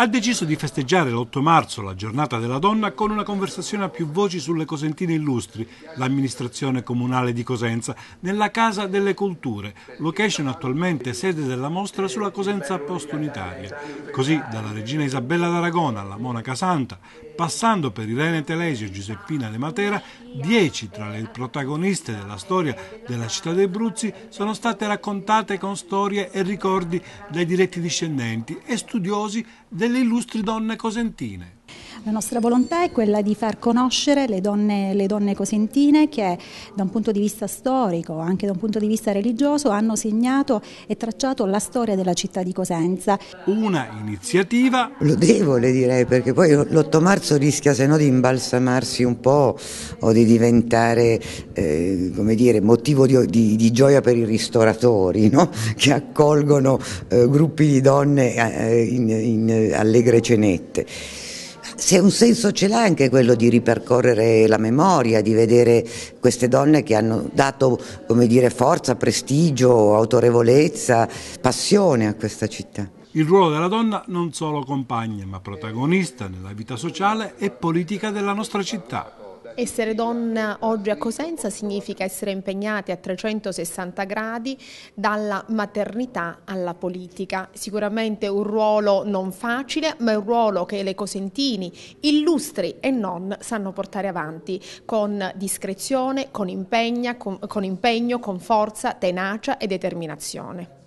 ha deciso di festeggiare l'8 marzo, la giornata della donna, con una conversazione a più voci sulle Cosentine Illustri, l'amministrazione comunale di Cosenza, nella Casa delle Culture, location attualmente sede della mostra sulla Cosenza post-unitaria. Così, dalla regina Isabella d'Aragona alla monaca santa, passando per Irene Telesio e Giuseppina De Matera, dieci tra le protagoniste della storia della città dei Bruzzi sono state raccontate con storie e ricordi dai diretti discendenti e studiosi del delle illustri donne cosentine. La nostra volontà è quella di far conoscere le donne, le donne cosentine che da un punto di vista storico, anche da un punto di vista religioso, hanno segnato e tracciato la storia della città di Cosenza. Una iniziativa lodevole direi perché poi l'8 marzo rischia se no di imbalsamarsi un po' o di diventare eh, come dire, motivo di, di, di, gioia per i ristoratori no? che accolgono eh, gruppi di donne eh, in, in allegre cenette se un senso ce l'ha anche quello di ripercorrere la memoria, di vedere queste donne che hanno dato dire, forza, prestigio, autorevolezza, passione a questa città. Il ruolo della donna non solo compagna, ma protagonista nella vita sociale e politica della nostra città. Essere donna oggi a Cosenza significa essere impegnati a 360 gradi dalla maternità alla politica. Sicuramente un ruolo non facile, ma è un ruolo che le cosentini illustri e non sanno portare avanti con discrezione, con, impegna, con, con impegno, con forza, tenacia e determinazione.